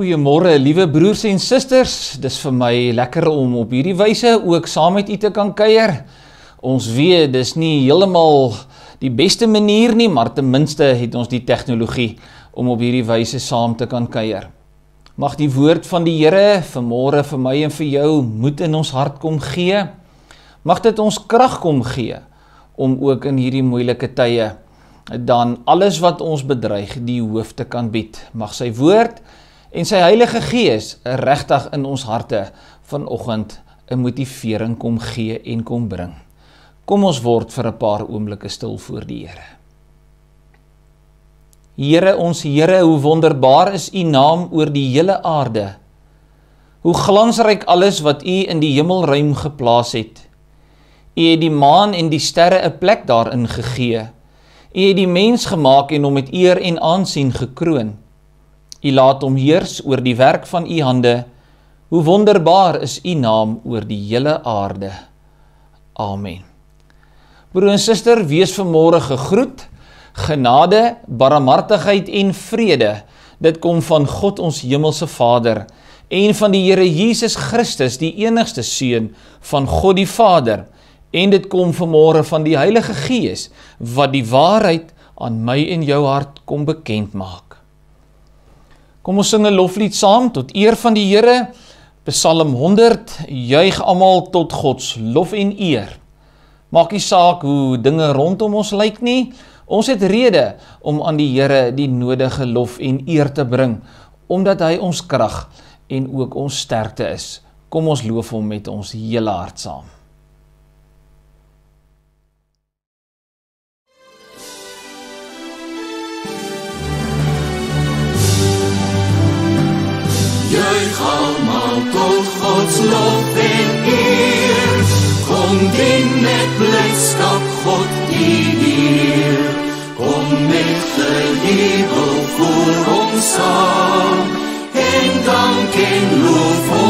Goeiemôre, liewe broers en susters. Dis vir my lekker om op hierdie wyse ook saam met u te kan kuier. Ons weet dis nie heeltemal die beste manier nie, maar ten minste het ons die tegnologie om op hierdie wyse saam te kan kuier. Mag die woord van die Here vanmôre vir my en vir jou moed in ons hart kom gee. Mag dit ons krag kom gee om ook in hierdie moeilike tye dan alles wat ons bedreig die hoof te kan bied. Mag sy woord en sy Heilige Gees regtig in ons harte vanoggend 'n motivering kom gee en kom bring. Kom ons word vir 'n paar oomblikke stil voor die Here. Here ons Here, hoe wonderbaar is U naam oor die hele aarde. Hoe glansryk alles wat U in die hemelruim geplaas het. U het die maan en die sterre 'n plek daarin gegee. U het die mens gemaak en hom met eer en aansien gekroon. U laat hom heers oor die werk van u hande. Hoe wonderbaar is u naam oor die hele aarde. Amen. Broer en suster, wees vanmôre gegroet. Genade, barmhartigheid en vrede. Dit kom van God ons hemelse Vader en van die Here Jesus Christus, die enigste seun van God die Vader. En dit kom vanmôre van die Heilige Gees wat die waarheid aan my en jou hart kom bekend maak. Kom ons sing 'n loflied saam tot eer van die Here. Psalm 100. Juig almal tot God se lof en eer. Maak nie saak hoe dinge rondom ons lyk nie. Ons het rede om aan die Here die nodige lof en eer te bring omdat hy ons krag en ook ons sterkte is. Kom ons loof hom met ons hele hart saam. 东天如风。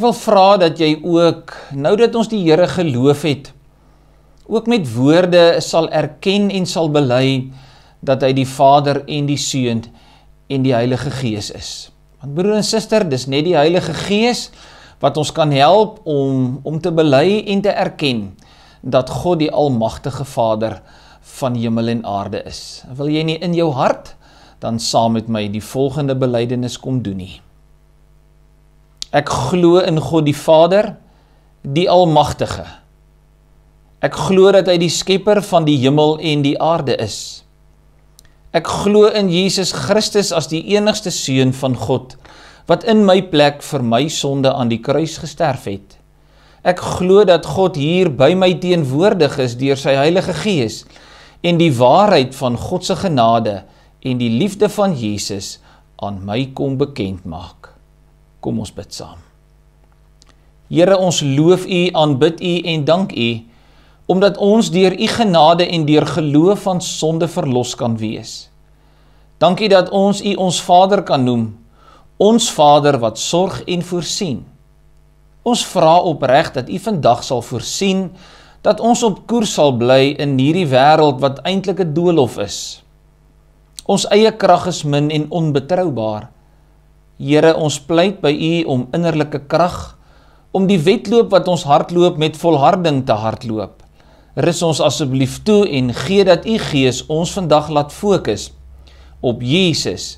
ek wil vra dat jy ook nou dat ons die Here geloof het ook met woorde sal erken en sal bely dat hy die Vader en die Seun en die Heilige Gees is. Want broer en suster, dis net die Heilige Gees wat ons kan help om om te bely en te erken dat God die almagtige Vader van hemel en aarde is. Wil jy nie in jou hart dan saam met my die volgende belydenis kom doen nie? Ek glo in God die Vader, die Almagtige. Ek glo dat hy die skepper van die hemel en die aarde is. Ek glo in Jesus Christus as die enigste seun van God wat in my plek vir my sonde aan die kruis gesterf het. Ek glo dat God hier by my teenwoordig is deur sy Heilige Gees en die waarheid van God se genade en die liefde van Jesus aan my kom bekend maak. Kom ons bid saam. Here, ons loof U, aanbid U en dank U omdat ons deur U genade en deur geloof van sonde verlos kan wees. Dankie dat ons U ons Vader kan noem. Ons Vader wat sorg en voorsien. Ons vra opreg dat U vandag sal voorsien dat ons op koers sal bly in hierdie wêreld wat eintlik 'n doolhof is. Ons eie krag is min en onbetroubaar. Here, ons pleit by U om innerlike krag om die wedloop wat ons hardloop met volharding te hardloop. Rus ons asseblief toe en gee dat U Gees ons vandag laat fokus op Jesus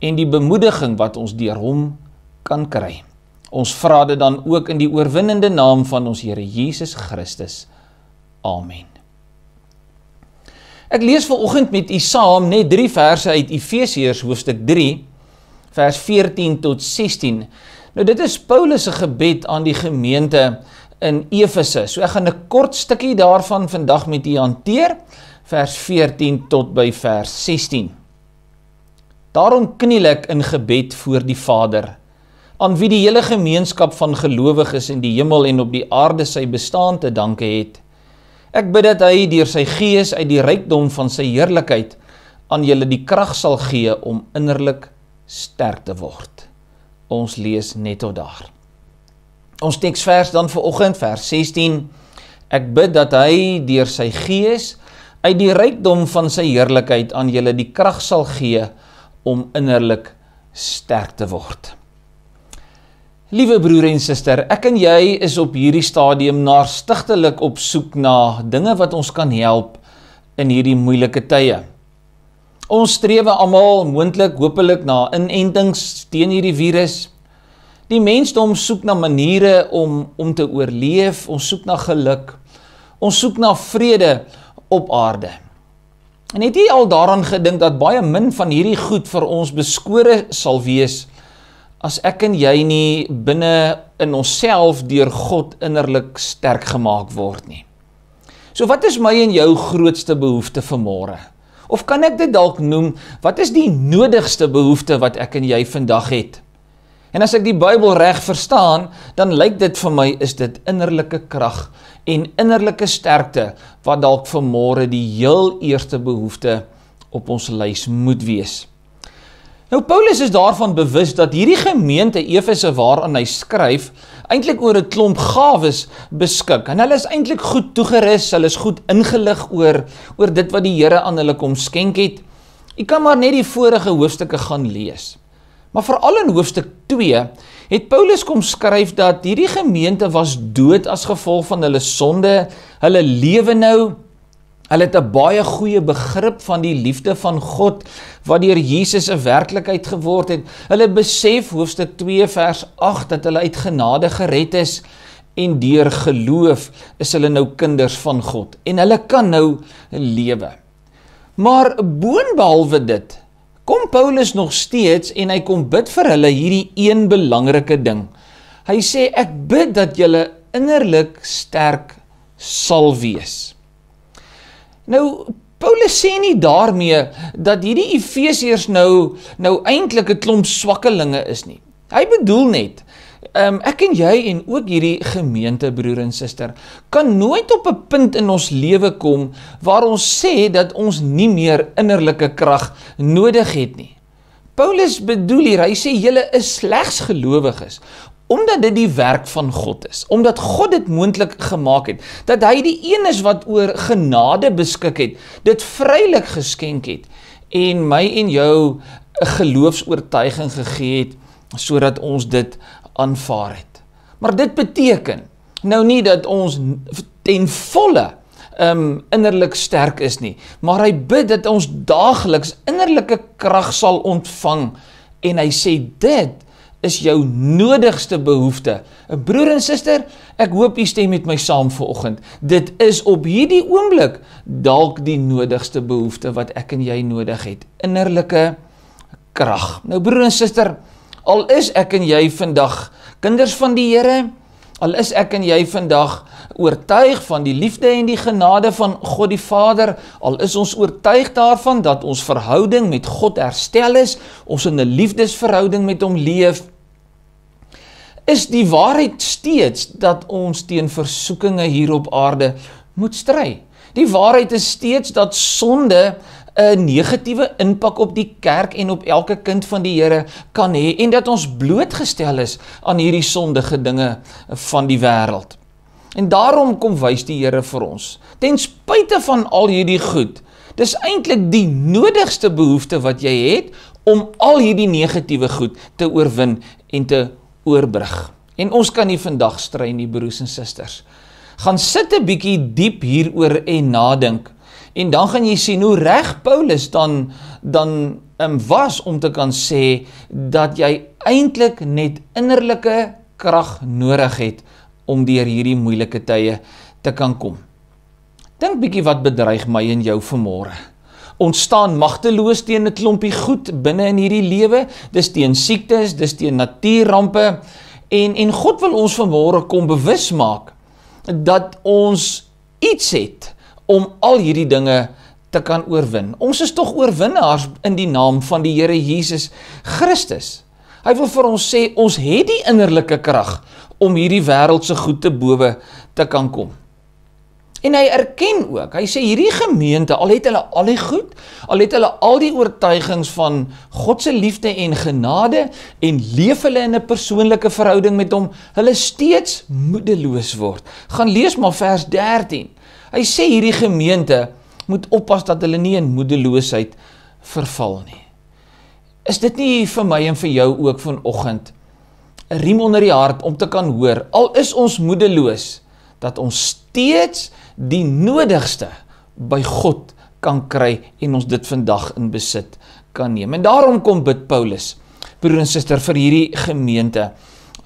en die bemoediging wat ons deur hom kan kry. Ons vra dit dan ook in die oorwinnende naam van ons Here Jesus Christus. Amen. Ek lees vanoggend met u saam net 3 verse uit Efesiërs hoofstuk 3 vers 14 tot 16. Nou dit is Paulus se gebed aan die gemeente in Efese. So ek gaan 'n kort stukkie daarvan vandag met u hanteer, vers 14 tot by vers 16. Daarom kniel ek in gebed voor die Vader, aan wie die hele gemeenskap van gelowiges in die hemel en op die aarde sy bestaan te danke het. Ek bid dat hy deur sy gees uit die rykdom van sy heerlikheid aan julle die krag sal gee om innerlik sterk te word. Ons lees net tot daar. Ons teksvers dan vir oggend vers 16. Ek bid dat hy deur sy gees uit die rykdom van sy heerlikheid aan julle die krag sal gee om innerlik sterk te word. Liewe broer en suster, ek en jy is op hierdie stadium naarstigtelik op soek na dinge wat ons kan help in hierdie moeilike tye. Ons streef almal moontlik hopelik na inentings teen hierdie virus. Die mensdom soek na maniere om om te oorleef, ons soek na geluk. Ons soek na vrede op aarde. En het jy al daaraan gedink dat baie min van hierdie goed vir ons beskore sal wees as ek en jy nie binne in onsself deur God innerlik sterk gemaak word nie. So wat is my en jou grootste behoefte vanmôre? Of kan ek dit dalk noem wat is die nodigste behoefte wat ek en jy vandag het? En as ek die Bybel reg verstaan, dan lyk dit vir my is dit innerlike krag en innerlike sterkte wat dalk vanmôre die heel eerste behoefte op ons lys moet wees. Nou Paulus is daarvan bewus dat hierdie gemeente Efese waaraan hy skryf, eintlik oor 'n klomp gawes beskik. En hulle is eintlik goed toegerus, hulle is goed ingelig oor oor dit wat die Here aan hulle kom skenk het. U kan maar net die vorige hoofstukke gaan lees. Maar veral in hoofstuk 2 het Paulus kom skryf dat hierdie gemeente was dood as gevolg van hulle sonde. Hulle lewe nou Hulle het 'n baie goeie begrip van die liefde van God wat deur Jesus 'n werklikheid geword het. Hulle besef hoofstuk 2 vers 8 dat hulle uit genade gered is en deur geloof is hulle nou kinders van God en hulle kan nou lewe. Maar boonbehalwe dit kom Paulus nog steeds en hy kom bid vir hulle hierdie een belangrike ding. Hy sê ek bid dat julle innerlik sterk sal wees. Nou Paulus sê nie daarmee dat hierdie Efesiërs nou nou eintlik 'n klomp swakkelinge is nie. Hy bedoel net Um, ek en jy en ook hierdie gemeente broer en suster kan nooit op 'n punt in ons lewe kom waar ons sê dat ons nie meer innerlike krag nodig het nie. Paulus bedoel hier, hy sê julle is slegs gelowiges omdat dit die werk van God is, omdat God dit moontlik gemaak het, dat hy die een is wat oor genade beskik het, dit vrylik geskenk het en my en jou 'n geloofs-oortuiging gegee het sodat ons dit aanvaar het. Maar dit beteken nou nie dat ons ten volle um innerlik sterk is nie, maar hy bid dat ons daagliks innerlike krag sal ontvang en hy sê dit is jou nodigste behoefte. Eh, broer en suster, ek hoop u stem met my saam vanoggend. Dit is op hierdie oomblik dalk die nodigste behoefte wat ek en jy nodig het, innerlike krag. Nou broer en suster, al is ek en jy vandag kinders van die Here, Al is ek en jy vandag oortuig van die liefde en die genade van God die Vader, al is ons oortuig daarvan dat ons verhouding met God herstel is, ons in 'n liefdesverhouding met hom leef, is die waarheid steeds dat ons teen versoekinge hier op aarde moet stry. Die waarheid is steeds dat sonde 'n negatiewe impak op die kerk en op elke kind van die Here kan hê en dat ons blootgestel is aan hierdie sondige dinge van die wêreld. En daarom kom wys die Here vir ons. Ten spyte van al hierdie goed, dis eintlik die nodigste behoefte wat jy het om al hierdie negatiewe goed te oorwin en te oorbrug. En ons kan nie vandag strei nie, broers en susters. Gaan sit 'n bietjie diep hieroor en nadink. En dan gaan jy sien hoe reg Paulus dan dan um, was om te kan sê dat jy eintlik net innerlike krag nodig het om deur hierdie moeilike tye te kan kom. Dink bietjie wat bedreig my en jou vanmôre. Ons staan magteloos teen 'n klompie goed binne in hierdie lewe, dis teen siektes, dis teen natuurrampe en en God wil ons vanmôre kom bewus maak dat ons iets het om al hierdie dinge te kan oorwin. Ons is tog oorwinnaars in die naam van die Here Jesus Christus. Hy wil vir ons sê ons het die innerlike krag om hierdie wêreldse goed te bowe te kan kom. En hy erken ook. Hy sê hierdie gemeente, al het hulle al die goed, al het hulle al die oortuigings van God se liefde en genade en leef hulle in 'n persoonlike verhouding met hom, hulle steeds moedeloos word. Gaan lees maar vers 13. Hy sê hierdie gemeente moet oppas dat hulle nie in moedeloosheid verval nie. Is dit nie vir my en vir jou ook vanoggend 'n riem onder die hart om te kan hoor al is ons moedeloos dat ons steeds die nodigste by God kan kry en ons dit vandag in besit kan neem. En daarom kom bid Paulus broer en suster vir hierdie gemeente.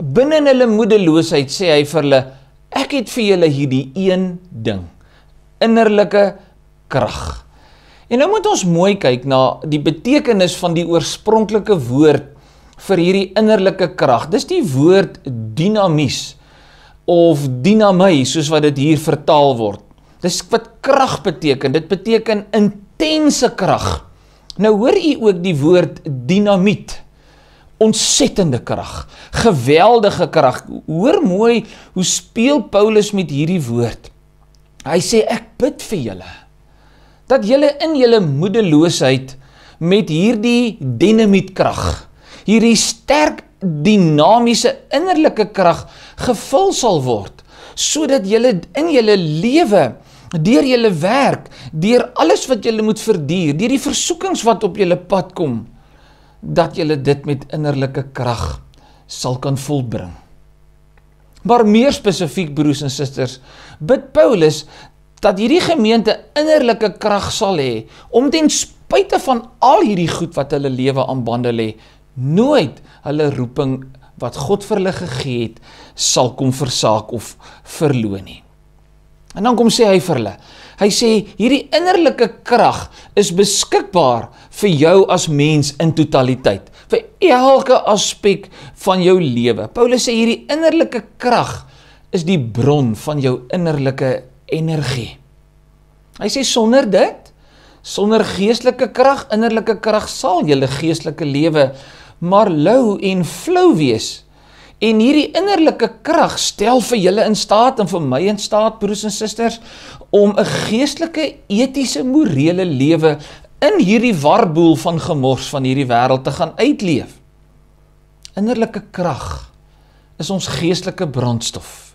Binne in hulle moedeloosheid sê hy vir hulle ek het vir julle hierdie een ding innerlike krag. En nou moet ons mooi kyk na die betekenis van die oorspronklike woord vir hierdie innerlike krag. Dis die woord dinamies of dinamai soos wat dit hier vertaal word. Dis wat krag beteken. Dit beteken intense krag. Nou hoor u ook die woord dinamiet. Ontsettende krag, geweldige krag. Hoor mooi hoe speel Paulus met hierdie woord. Hy sê ek bid vir julle dat julle in julle moedeloosheid met hierdie dinamietkrag, hierdie sterk dinamiese innerlike krag gevul sal word sodat julle in julle lewe deur julle werk, deur alles wat julle moet verduur, deur die versoekings wat op julle pad kom, dat julle dit met innerlike krag sal kan volbring. Maar meer spesifiek broers en susters, bid Paulus dat hierdie gemeente innerlike krag sal hê om ten spyte van al hierdie goed wat hulle lewe aan bande lê, nooit hulle roeping wat God vir hulle gegee het, sal kom versaak of verloon nie. En dan kom sê hy vir hulle. Hy sê hierdie innerlike krag is beskikbaar vir jou as mens in totaliteit vir elke aspek van jou lewe. Paulus sê hierdie innerlike krag is die bron van jou innerlike energie. Hy sê sonder dit, sonder geestelike krag, innerlike krag sal julle geestelike lewe maar lou en flou wees. En hierdie innerlike krag stel vir julle in staat en vir my in staat broers en susters om 'n geestelike etiese morele lewe in hierdie warboel van gemors van hierdie wêreld te gaan uitleef. Innerlike krag is ons geestelike brandstof.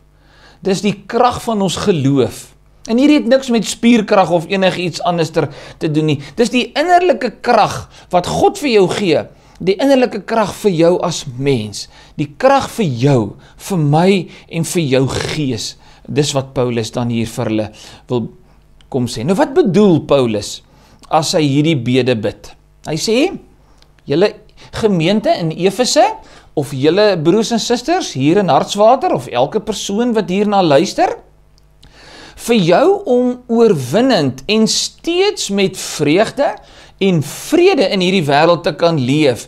Dis die krag van ons geloof. En hierdie het niks met spierkrag of enigiets anderster te doen nie. Dis die innerlike krag wat God vir jou gee, die innerlike krag vir jou as mens, die krag vir jou, vir my en vir jou gees. Dis wat Paulus dan hier vir hulle wil kom sê. Nou wat bedoel Paulus? as hy hierdie bede bid. Hy sê: "Julle gemeente in Efese of julle broers en susters hier in Hartswater of elke persoon wat hierna luister, vir jou om oorwinnend en steeds met vreugde en vrede in hierdie wêreld te kan leef,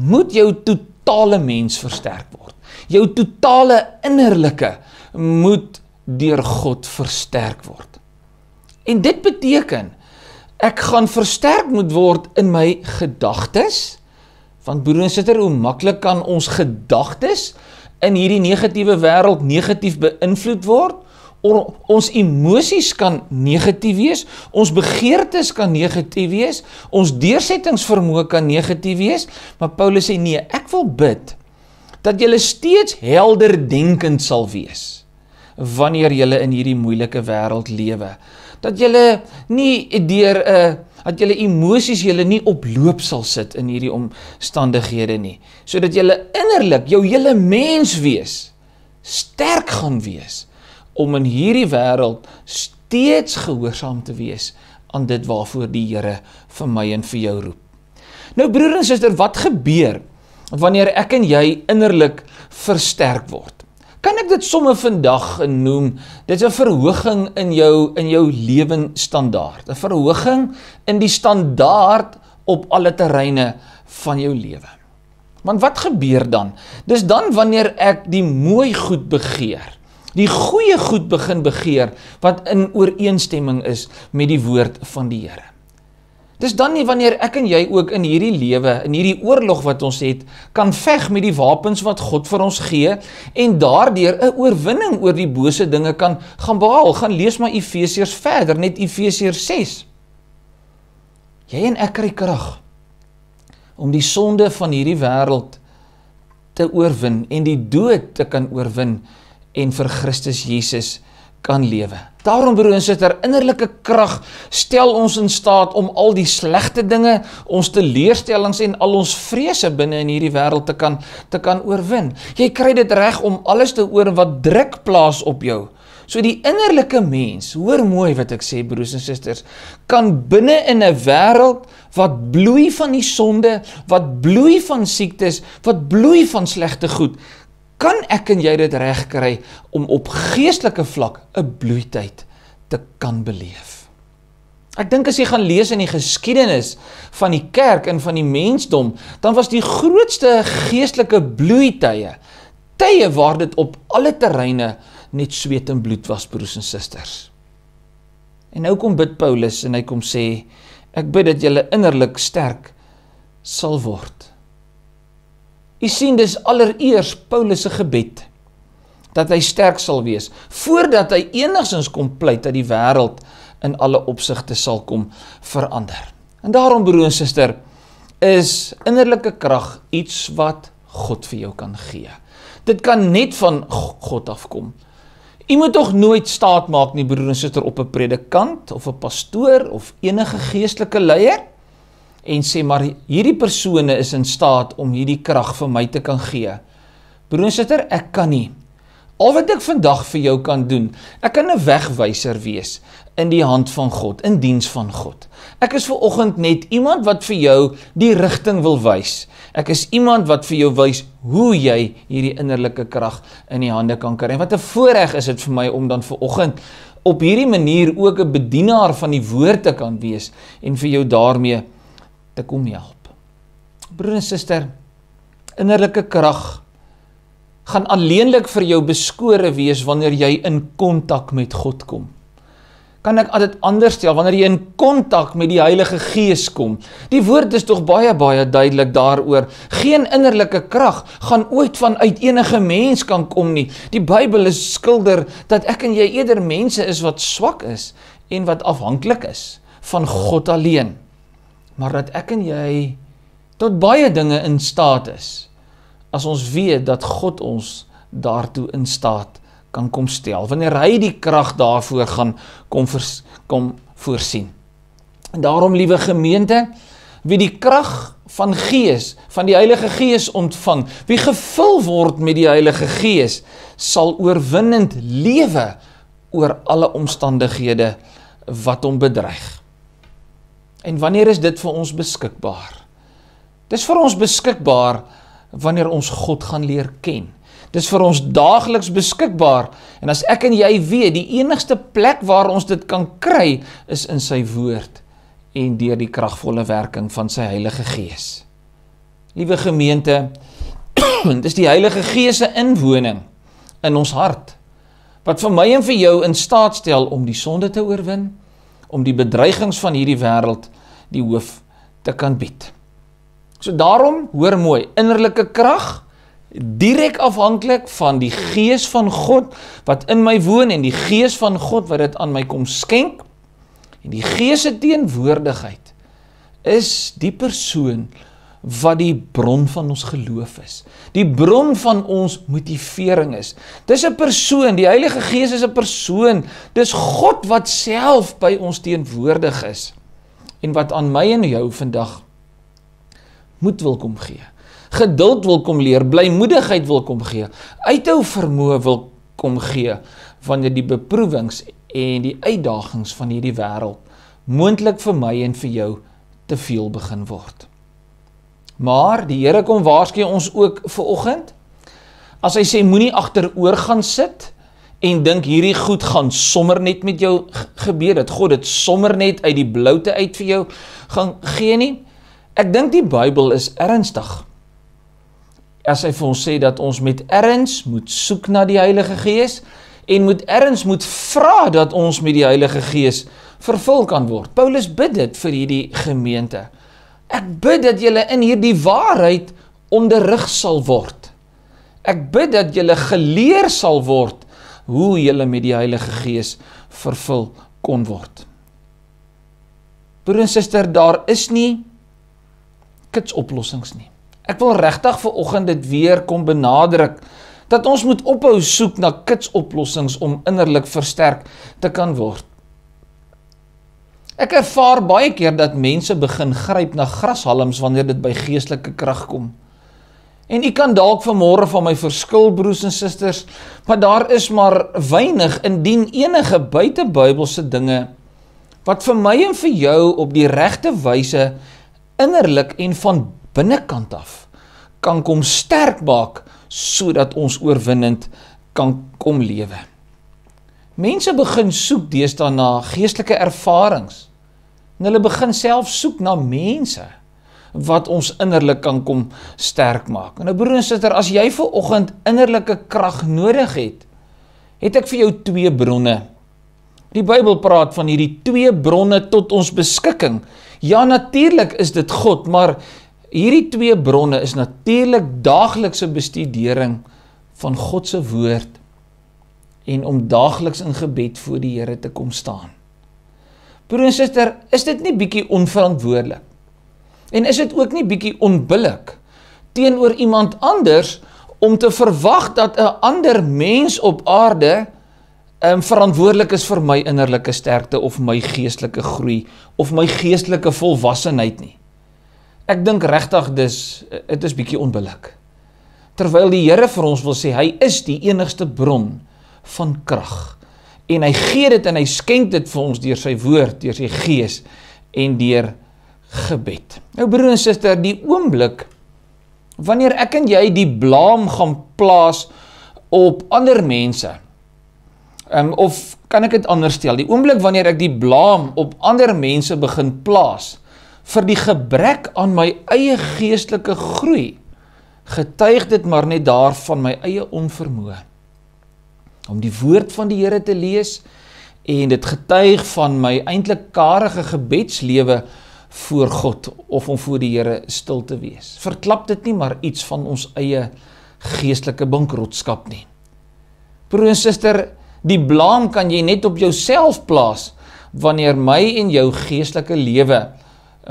moet jou totale mens versterk word. Jou totale innerlike moet deur God versterk word. En dit beteken Ek gaan versterk moet word in my gedagtes. Want broer en suster, hoe maklik kan ons gedagtes in hierdie negatiewe wêreld negatief beïnvloed word? Or, ons emosies kan negatief wees, ons begeertes kan negatief wees, ons deursettingsvermoë kan negatief wees, maar Paulus sê nee, ek wil bid dat jy steeds helder denkend sal wees wanneer jy in hierdie moeilike wêreld lewe dat julle nie deur 'n uh, eh, dat julle emosies julle nie op loop sal sit in hierdie omstandighede nie. Sodat julle innerlik jou hele mens wees sterk gaan wees om in hierdie wêreld steeds gehoorsaam te wees aan dit waarvoor die Here vir my en vir jou roep. Nou broer en suster, wat gebeur wanneer ek en jy innerlik versterk word? Kan ek dit somme vandag genoem? Dit is 'n verhoging in jou in jou lewenstandaard. 'n Verhoging in die standaard op alle terreine van jou lewe. Want wat gebeur dan? Dis dan wanneer ek die mooi goed begeer. Die goeie goed begin begeer wat in ooreenstemming is met die woord van die Here. Dis dan nie wanneer ek en jy ook in hierdie lewe, in hierdie oorlog wat ons het, kan veg met die wapens wat God vir ons gee en daardeur 'n oorwinning oor die bose dinge kan gaan behaal. Gaan lees maar Efesiërs verder, net Efesiërs 6. Jy en ek kry krag om die sonde van hierdie wêreld te oorwin en die dood te kan oorwin en vir Christus Jesus te kan lewe. Daarom broer en suster, innerlike krag stel ons in staat om al die slegte dinge, ons teleurstellings en al ons vrese binne in hierdie wêreld te kan te kan oorwin. Jy kry dit reg om alles te oor wat druk plaas op jou. So die innerlike mens, hoor mooi wat ek sê broers en susters, kan binne in 'n wêreld wat bloei van die sonde, wat bloei van siektes, wat bloei van slegte goed, kan ek en jy dit regkry om op geestelike vlak 'n bloeityd te kan beleef. Ek dink as jy gaan lees in die geskiedenis van die kerk en van die mensdom, dan was die grootste geestelike bloeitye tye waar dit op alle terreine net sweet en bloed was broers en susters. En nou kom bid Paulus en hy kom sê ek bid dat julle innerlik sterk sal word. U sien dis allereers Paulus se gebed dat hy sterk sal wees voordat hy enigsins kom pleit dat die wêreld in alle opsigte sal kom verander. En daarom broer en suster is innerlike krag iets wat God vir jou kan gee. Dit kan net van God afkom. U moet tog nooit staat maak nie broer en suster op 'n predikant of 'n pastoor of enige geestelike leier en sê maar hierdie persone is in staat om hierdie krag vir my te kan gee. Broer suster, ek kan nie. Al wat ek vandag vir jou kan doen, ek kan 'n wegwyser wees in die hand van God, in diens van God. Ek is ver oggend net iemand wat vir jou die rigting wil wys. Ek is iemand wat vir jou wys hoe jy hierdie innerlike krag in die hande kan kry. En wat 'n voorreg is dit vir my om dan ver oggend op hierdie manier ook 'n bedienaar van die woord te kan wees en vir jou daarmee te kom help. Broer en suster, innerlike krag gaan alleenlik vir jou beskore wees wanneer jy in kontak met God kom. Kan ek dit anders stel wanneer jy in kontak met die Heilige Gees kom? Die woord is tog baie baie duidelik daaroor. Geen innerlike krag gaan ooit vanuit enige mens kan kom nie. Die Bybel is skilder dat ek en jy eerder mense is wat swak is en wat afhanklik is van God alleen maar dat ek en jy tot baie dinge in staat is as ons weet dat God ons daartoe in staat kan kom stel wanneer hy die krag daarvoor gaan kom vers, kom voorsien. En daarom liewe gemeente, wie die krag van Gees, van die Heilige Gees ontvang, wie gevul word met die Heilige Gees, sal oorwinnend lewe oor alle omstandighede wat hom bedreig. En wanneer is dit vir ons beskikbaar? Dis vir ons beskikbaar wanneer ons God gaan leer ken. Dis vir ons daagliks beskikbaar. En as ek en jy weet, die enigste plek waar ons dit kan kry, is in sy woord en deur die kragvolle werking van sy Heilige Gees. Liewe gemeente, dis die Heilige Gees se inwoning in ons hart wat vir my en vir jou in staat stel om die sonde te oorwin om die bedreigings van hierdie wêreld die hoof te kan bied. So daarom, hoor mooi, innerlike krag direk afhanklik van die gees van God wat in my woon en die gees van God wat dit aan my kom skenk en die gees se teenwoordigheid is die persoon wat die bron van ons geloof is. Die bron van ons motivering is. Dis 'n persoon, die Heilige Gees is 'n persoon. Dis God wat self by ons teenwoordig is en wat aan my en jou vandag moed wil kom gee. Geduld wil kom leer, blymoedigheid wil kom gee, uithou vermoë wil kom gee wanneer die beproewings en die uitdagings van hierdie wêreld moontlik vir my en vir jou te veel begin word. Maar die Here kom waarsku ons ook ver oggend. As hy sê moenie agteroor gaan sit en dink hierdie goed gaan sommer net met jou gebeur dat God dit sommer net uit die bloute uit vir jou gaan gee nie. Ek dink die Bybel is ernstig. As hy vir ons sê dat ons met erns moet soek na die Heilige Gees en moet erns moet vra dat ons met die Heilige Gees vervul kan word. Paulus bid dit vir hierdie gemeente. Ek bid dat julle in hierdie waarheid onderrig sal word. Ek bid dat julle geleer sal word hoe julle met die Heilige Gees vervul kon word. Broer en suster, daar is nie kits oplossings nie. Ek wil regtig vir oggend dit weer kom benadruk dat ons moet ophou soek na kits oplossings om innerlik versterk te kan word. Ek ervaar baie keer dat mense begin gryp na grashalms wanneer dit by geestelike krag kom. En u kan dalk vanmôre van my verskil broers en susters, maar daar is maar weinig indien enige buitebybelse dinge wat vir my en vir jou op die regte wyse innerlik en van binnekant af kan kom sterk maak sodat ons oorwinnend kan kom lewe. Mense begin soek deesdae na geestelike ervarings En hulle begin self soek na mense wat ons innerlik kan kom sterk maak. En nou broer en suster, as jy ver oggend innerlike krag nodig het, het ek vir jou twee bronne. Die Bybel praat van hierdie twee bronne tot ons beskikking. Ja, natuurlik is dit God, maar hierdie twee bronne is natuurlik daaglikse bestudering van God se woord en om daagliks in gebed voor die Here te kom staan. Broer en suster, is dit nie bietjie onverantwoordelik? En is dit ook nie bietjie onbillik teenoor iemand anders om te verwag dat 'n ander mens op aarde ehm um, verantwoordelik is vir my innerlike sterkte of my geestelike groei of my geestelike volwassenheid nie? Ek dink regtig dis dit is bietjie onbillik. Terwyl die Here vir ons wil sê hy is die enigste bron van krag en hy gee dit en hy skenk dit vir ons deur sy woord, deur sy gees en deur gebed. Nou broer en suster, die oomblik wanneer ek en jy die blame gaan plaas op ander mense. Ehm um, of kan ek dit anders stel? Die oomblik wanneer ek die blame op ander mense begin plaas vir die gebrek aan my eie geestelike groei, getuig dit maar net daarvan my eie onvermoë om die woord van die Here te lees en dit getuig van my eintlik karige gebedslewe voor God of om voor die Here stil te wees. Verklap dit nie maar iets van ons eie geestelike bankrotskap nie. Broer en suster, die blame kan jy net op jouself plaas wanneer my en jou geestelike lewe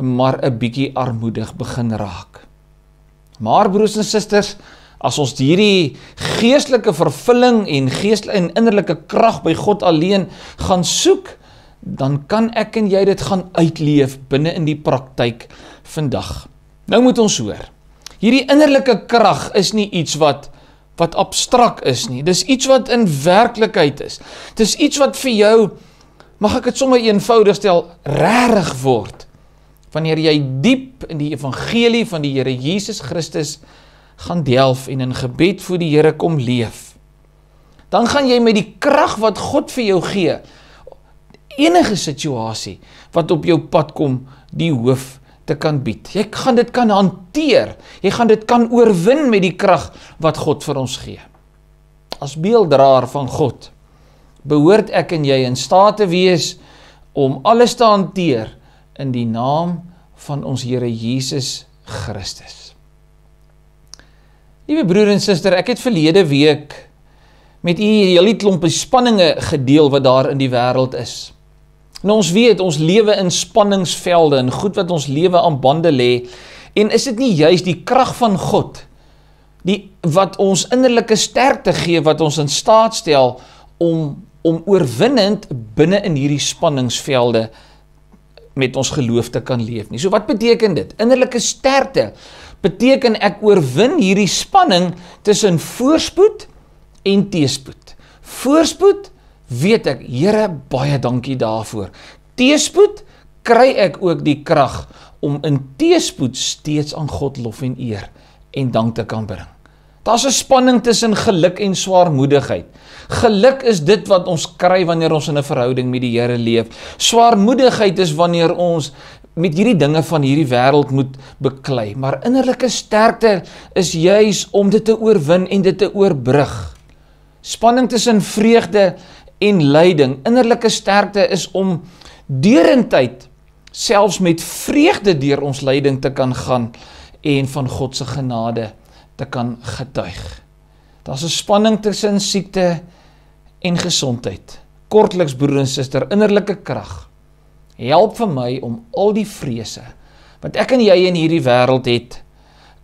maar 'n bietjie armoedig begin raak. Maar broers en susters, As ons hierdie geestelike vervulling en geestelike en innerlike krag by God alleen gaan soek, dan kan ek en jy dit gaan uitleef binne in die praktyk vandag. Nou moet ons hoor. Hierdie innerlike krag is nie iets wat wat abstrakt is nie. Dis iets wat in werklikheid is. Dis iets wat vir jou mag ek dit sommer eenvoudig stel, regtig word wanneer jy diep in die evangelie van die Here Jesus Christus gaan delf en in gebed vir die Here kom leef. Dan gaan jy met die krag wat God vir jou gee enige situasie wat op jou pad kom die hoof te kan bied. Jy gaan dit kan hanteer. Jy gaan dit kan oorwin met die krag wat God vir ons gee. As beelddraer van God behoort ek en jy in staat te wees om alles te hanteer in die naam van ons Here Jesus Christus. Liewe broer en suster, ek het verlede week met u hele klomp spanninge gedeel wat daar in die wêreld is. En ons weet ons lewe in spanningsvelde en goed wat ons lewe aan bande lê. En is dit nie juis die krag van God die wat ons innerlike sterkte gee wat ons in staat stel om om oorwinnend binne in hierdie spanningsvelde met ons geloof te kan leef nie. So wat beteken dit? Innerlike sterkte beteken ek oorwin hierdie spanning tussen voorspoed en teespoed. Voorspoed weet ek, Here, baie dankie daarvoor. Teespoed kry ek ook die krag om in teespoed steeds aan God lof en eer en dank te kan bring. Daar's 'n spanning tussen geluk en swaarmoedigheid. Geluk is dit wat ons kry wanneer ons in 'n verhouding met die Here leef. Swaarmoedigheid is wanneer ons met hierdie dinge van hierdie wêreld moet beklei, maar innerlike sterkte is juis om dit te oorwin en dit te oorbrug. Spanning tussen vreugde en lyding. Innerlike sterkte is om deurentyd selfs met vreugde deur ons lyding te kan gaan en van God se genade te kan getuig. Daar's 'n spanning tussen siekte en gesondheid. Kortliks broer en suster, innerlike krag help vir my om al die vrese wat ek en jy in hierdie wêreld het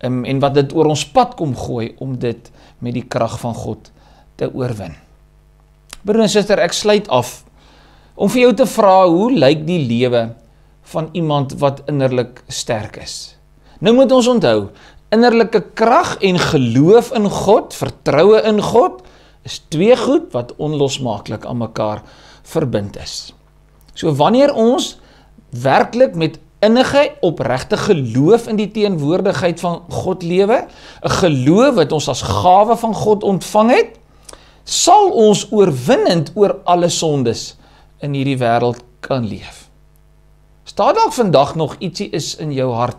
um, en wat dit oor ons pad kom gooi om dit met die krag van God te oorwin. Broer en suster, ek sluit af om vir jou te vra hoe lyk die lewe van iemand wat innerlik sterk is. Nou moet ons onthou, innerlike krag en geloof in God, vertroue in God is twee goed wat onlosmaaklik aan mekaar verbind is. So wanneer ons werklik met innige opregte geloof in die teenwoordigheid van God lewe, 'n geloof wat ons as gawe van God ontvang het, sal ons oorwinnend oor alle sondes in hierdie wêreld kan leef. Sta dalk vandag nog ietsie is in jou hart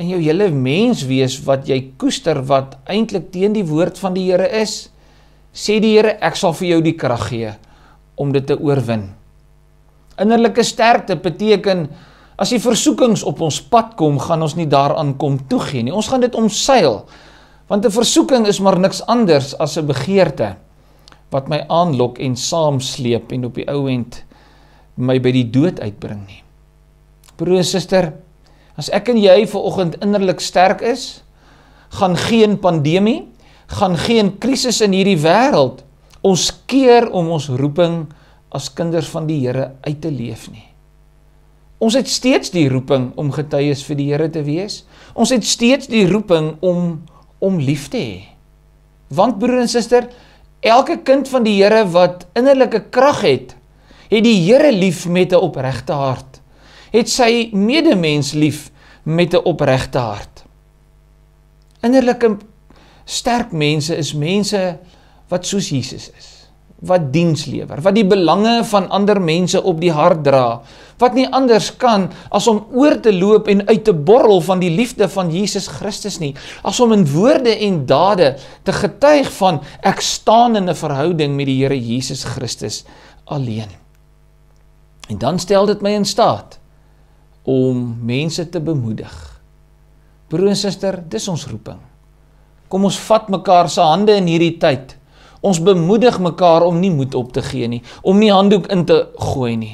in jou hele menswees wat jy koester wat eintlik teen die woord van die Here is, sê die Here ek sal vir jou die krag gee om dit te oorwin. Innerlike sterkte beteken as die versoekings op ons pad kom, gaan ons nie daaraan kom toegee nie. Ons gaan dit omseil. Want 'n versoeking is maar niks anders as 'n begeerte wat my aanlok en saamsleep en op die ou end my by die dood uitbring nie. Broer suster, as ek en jy vanoggend innerlik sterk is, gaan geen pandemie, gaan geen krisis in hierdie wêreld ons keer om ons roeping te as kinders van die Here uit te leef nie. Ons het steeds die roeping om getuies vir die Here te wees. Ons het steeds die roeping om om lief te hê. Want broer en suster, elke kind van die Here wat innerlike krag het, het die Here lief met 'n opregte hart. Het sy medemens lief met 'n opregte hart. Innerlike sterk mense is mense wat soos Jesus is wat diens lewer, wat die belange van ander mense op die hart dra, wat nie anders kan as om oor te loop en uit te borrel van die liefde van Jesus Christus nie, as om in woorde en dade te getuig van ek staan in 'n verhouding met die Here Jesus Christus alleen. En dan stel dit my in staat om mense te bemoedig. Broer en suster, dis ons roeping. Kom ons vat mekaar se hande in hierdie tyd Ons bemoedig mekaar om nie moed op te gee nie, om nie handdoek in te gooi nie.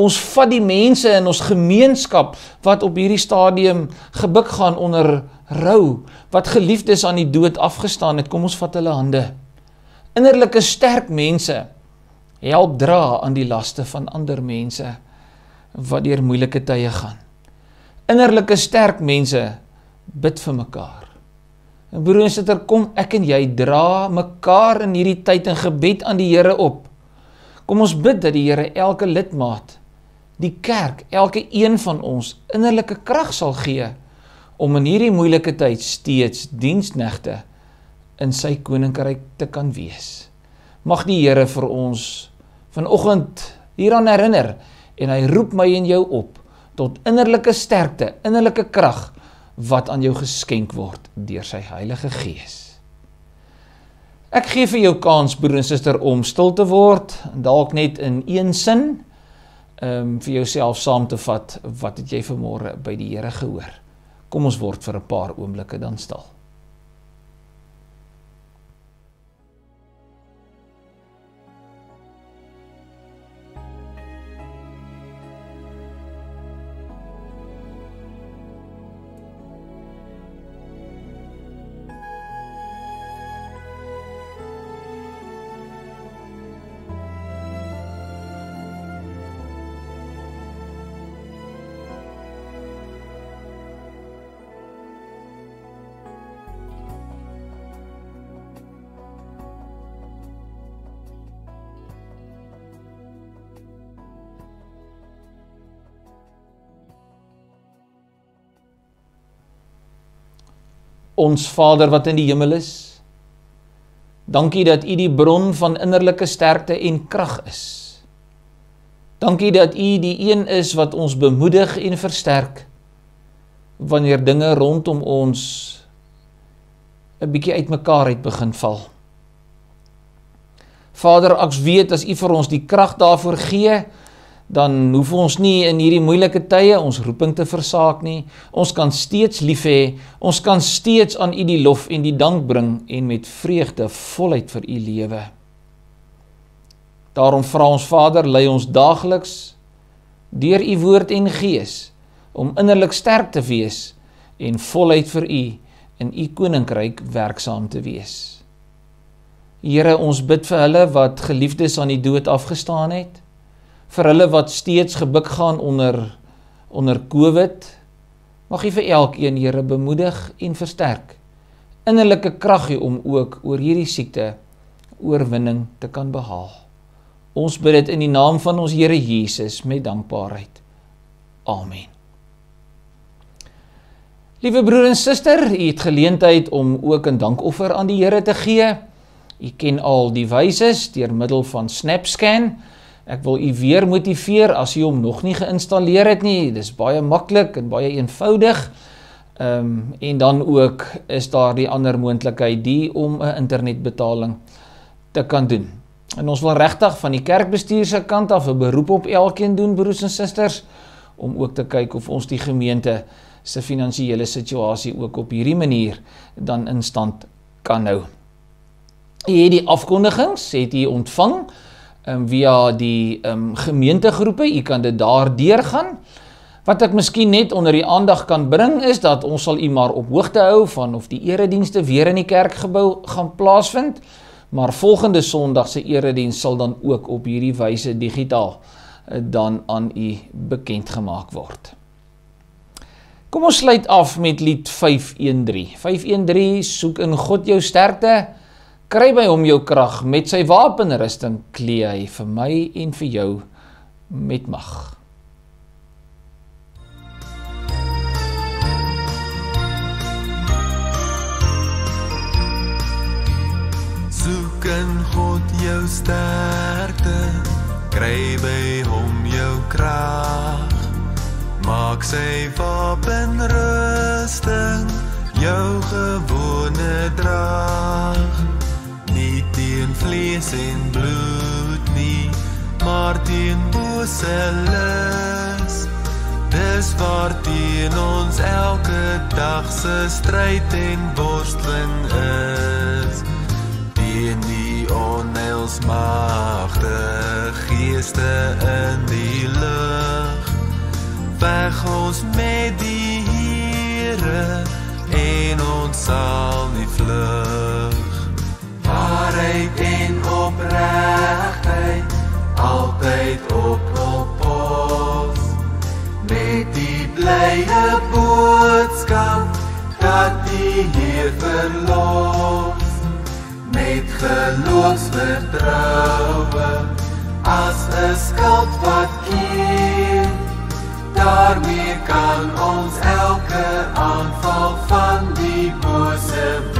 Ons vat die mense in ons gemeenskap wat op hierdie stadium gebuk gaan onder rou, wat geliefdes aan die dood afgestaan het, kom ons vat hulle hande. Innerlike sterk mense help dra aan die laste van ander mense wat deur moeilike tye gaan. Innerlike sterk mense bid vir mekaar. En broer en sitter, kom ek en jy dra mekaar in hierdie tyd in gebed aan die Here op. Kom ons bid dat die Here elke lidmaat, die kerk, elke een van ons innerlike krag sal gee om in hierdie moeilike tyd steeds diensnegte in sy koninkryk te kan wees. Mag die Here vir ons vanoggend hieraan herinner en hy roep my en jou op tot innerlike sterkte, innerlike krag wat aan jou geskenk word deur sy Heilige Gees. Ek gee vir jou kans broer en suster om stil te word en dalk net in een sin um vir jouself saam te vat wat het jy vanmôre by die Here gehoor? Kom ons word vir 'n paar oomblikke dan stil. Ons Vader wat in die hemel is, dankie dat U die bron van innerlike sterkte en krag is. Dankie dat U die een is wat ons bemoedig en versterk wanneer dinge rondom ons 'n bietjie uitmekaar het begin val. Vader, ek weet as U vir ons die krag daarvoor gee, dan hoef ons nie in hierdie moeilike tye ons roeping te versaak nie. Ons kan steeds lief hê. Ons kan steeds aan U die lof en die dank bring en met vreugde voluit vir U lewe. Daarom vra ons Vader, lei ons daagliks deur U woord en gees om innerlik sterk te wees en voluit vir U in U koninkryk werksaam te wees. Here, ons bid vir hulle wat geliefdes aan die dood afgestaan het vir hulle wat steeds gebuk gaan onder onder Covid. Mag U vir elkeen Here bemoedig en versterk. Innerlike krag gee om ook oor hierdie siekte oorwinning te kan behaal. Ons bid dit in die naam van ons Here Jesus met dankbaarheid. Amen. Liewe broer en suster, u het geleentheid om ook 'n dankoffer aan die Here te gee. U ken al die wyse deur middel van SnapScan. Ek wil u weer motiveer as u hom nog nie geïnstalleer het nie. Dis baie maklik en baie eenvoudig. Ehm um, en dan ook is daar die ander moontlikheid die om 'n internetbetaling te kan doen. En ons wil regtig van die kerkbestuur se kant af 'n beroep op elkeen doen broers en susters om ook te kyk of ons die gemeente se finansiële situasie ook op hierdie manier dan in stand kan hou. U het die afkondigings, het u ontvang? um, via die um, gemeentegroepe, u kan dit daar deurgaan. Wat ek miskien net onder die aandag kan bring is dat ons sal u maar op hoogte hou van of die eredienste weer in die kerkgebou gaan plaasvind, maar volgende Sondag se erediens sal dan ook op hierdie wyse digitaal eh, dan aan u bekend gemaak word. Kom ons sluit af met lied 513. 513 soek in God jou sterkte. Kry by hom jou krag met sy wapenrusting klee hy vir my en vir jou met mag. Soek en God jou sterkte, kry by hom jou krag. Maak sy wapenrusting jou gewone drag vlees en bloed nie, maar teen bose lus. Dis waar teen ons elke dag se stryd en worsteling is. Teen die onheilsmagte geeste in die lug. Weg ons met die Here en ons sal nie vlug waarheid en opregtheid altyd op hul pos met die blye boodskap dat die Heer verlos met geloofs vertroue as 'n skild wat keer daarmee kan ons elke aanval van die bose wees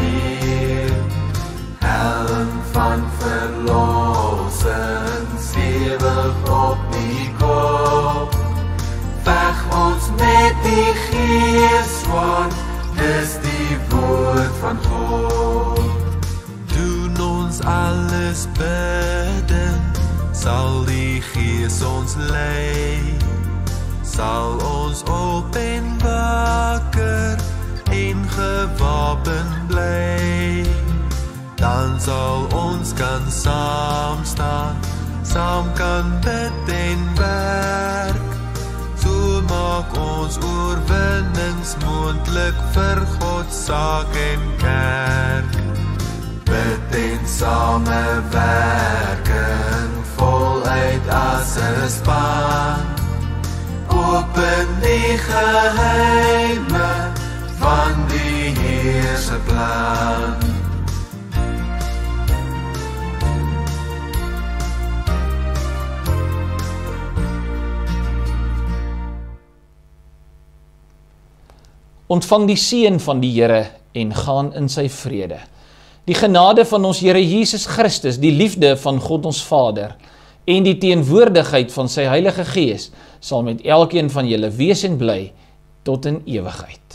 van verlossing stewig op die kop. Weg ons met die gees, want dis die woord van God. Doen ons alles bidden, sal die gees ons lei, sal ons op en wakker en gewapen blij dan sal ons kan saam staan saam kan dit in werk so maak ons oorwinnings moontlik vir God saak en kerk bid en samewerken voluit as 'n span open die geheime van die Heer se plan Ontvang die seën van die Here en gaan in sy vrede. Die genade van ons Here Jesus Christus, die liefde van God ons Vader en die teenwoordigheid van sy Heilige Gees sal met elkeen van julle wees en bly tot in ewigheid.